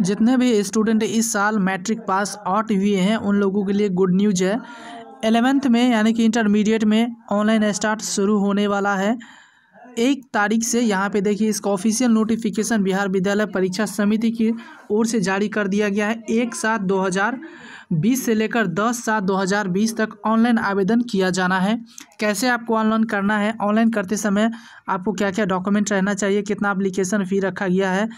जितने भी स्टूडेंट इस साल मैट्रिक पास आउट हुए हैं उन लोगों के लिए गुड न्यूज है एलेवेंथ में यानी कि इंटरमीडिएट में ऑनलाइन स्टार्ट शुरू होने वाला है एक तारीख से यहाँ पे देखिए इसका ऑफिशियल नोटिफिकेशन बिहार विद्यालय परीक्षा समिति की ओर से जारी कर दिया गया है एक सात दो हज़ार बीस से लेकर दस सात दो हज़ार बीस तक ऑनलाइन आवेदन किया जाना है कैसे आपको ऑनलाइन करना है ऑनलाइन करते समय आपको क्या क्या डॉक्यूमेंट रहना चाहिए कितना अप्लीकेशन फ़ी रखा गया है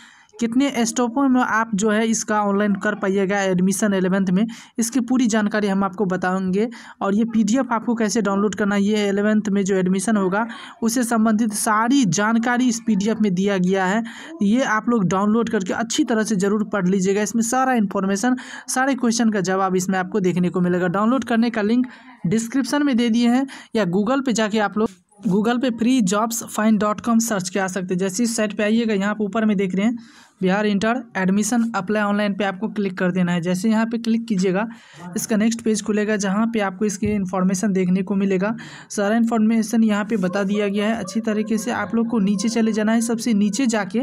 कितने स्टॉपों में आप जो है इसका ऑनलाइन कर पाइएगा एडमिशन एलेवंथ में इसकी पूरी जानकारी हम आपको बताएंगे और ये पीडीएफ आपको कैसे डाउनलोड करना है ये एलेवंथ में जो एडमिशन होगा उससे संबंधित सारी जानकारी इस पीडीएफ में दिया गया है ये आप लोग डाउनलोड करके अच्छी तरह से ज़रूर पढ़ लीजिएगा इसमें सारा इन्फॉर्मेशन सारे क्वेश्चन का जवाब इसमें आपको देखने को मिलेगा डाउनलोड करने का लिंक डिस्क्रिप्शन में दे दिए हैं या गूगल पर जाके आप लोग गूगल पे free jobs fine dot com search के सकते हैं जैसे इस साइट पे आइएगा यहाँ पे ऊपर में देख रहे हैं Bihar inter admission apply online पे आपको क्लिक कर देना है जैसे यहाँ पे क्लिक कीजिएगा इसका नेक्स्ट पेज खुलेगा जहाँ पे आपको इसकी इन्फॉर्मेशन देखने को मिलेगा सारा इन्फॉर्मेशन यहाँ पे बता दिया गया है अच्छी तरीके से आप लोग को नीचे चले जाना है सबसे नीचे जाके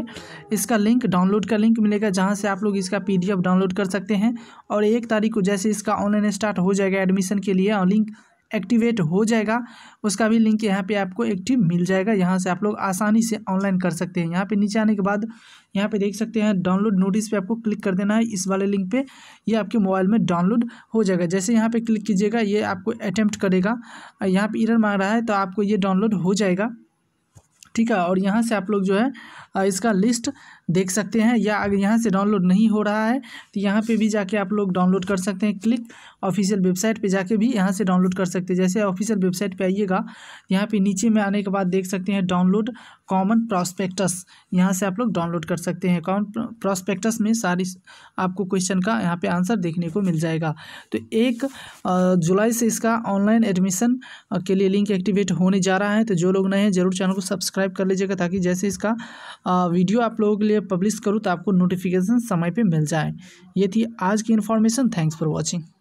इसका लिंक डाउनलोड का लिंक मिलेगा जहाँ से आप लोग इसका पी डाउनलोड कर सकते हैं और एक तारीख को जैसे इसका ऑनलाइन स्टार्ट हो जाएगा एडमिशन के लिए और लिंक एक्टिवेट हो जाएगा उसका भी लिंक यहाँ पे आपको एक्टिव मिल जाएगा यहाँ से आप लोग आसानी से ऑनलाइन कर सकते हैं यहाँ पे नीचे आने के बाद यहाँ पे देख सकते हैं डाउनलोड नोटिस पे आपको क्लिक कर देना है इस वाले लिंक पे ये आपके मोबाइल में डाउनलोड हो जाएगा जैसे यहाँ पे क्लिक कीजिएगा ये आपको अटैम्प्ट करेगा यहाँ पर इरर मांग रहा है तो आपको ये डाउनलोड हो जाएगा ठीक है और यहाँ से आप लोग जो है इसका लिस्ट देख सकते हैं या अगर यहाँ से डाउनलोड नहीं हो रहा है तो यहाँ पे भी जाके आप लोग डाउनलोड कर सकते हैं क्लिक ऑफिशियल वेबसाइट पे जाके भी यहाँ से डाउनलोड कर सकते हैं जैसे ऑफिशियल वेबसाइट पे आइएगा यहाँ पे नीचे में आने के बाद देख सकते हैं डाउनलोड कॉमन प्रॉस्पेक्टस यहाँ से आप लोग डाउनलोड कर सकते हैं कॉमन प्रॉस्पेक्टस में सारी आपको क्वेश्चन का यहाँ पर आंसर देखने को मिल जाएगा तो एक जुलाई से इसका ऑनलाइन एडमिशन के लिए लिंक एक्टिवेट होने जा रहा है तो जो लोग नए हैं जरूर चैनल को सब्सक्राइब कर लीजिएगा ताकि जैसे इसका वीडियो आप लोगों के लिए वीडियो पब्लिश करूँ तो आपको नोटिफिकेशन समय पर मिल जाए ये थी आज की इन्फॉर्मेशन थैंक्स फॉर वॉचिंग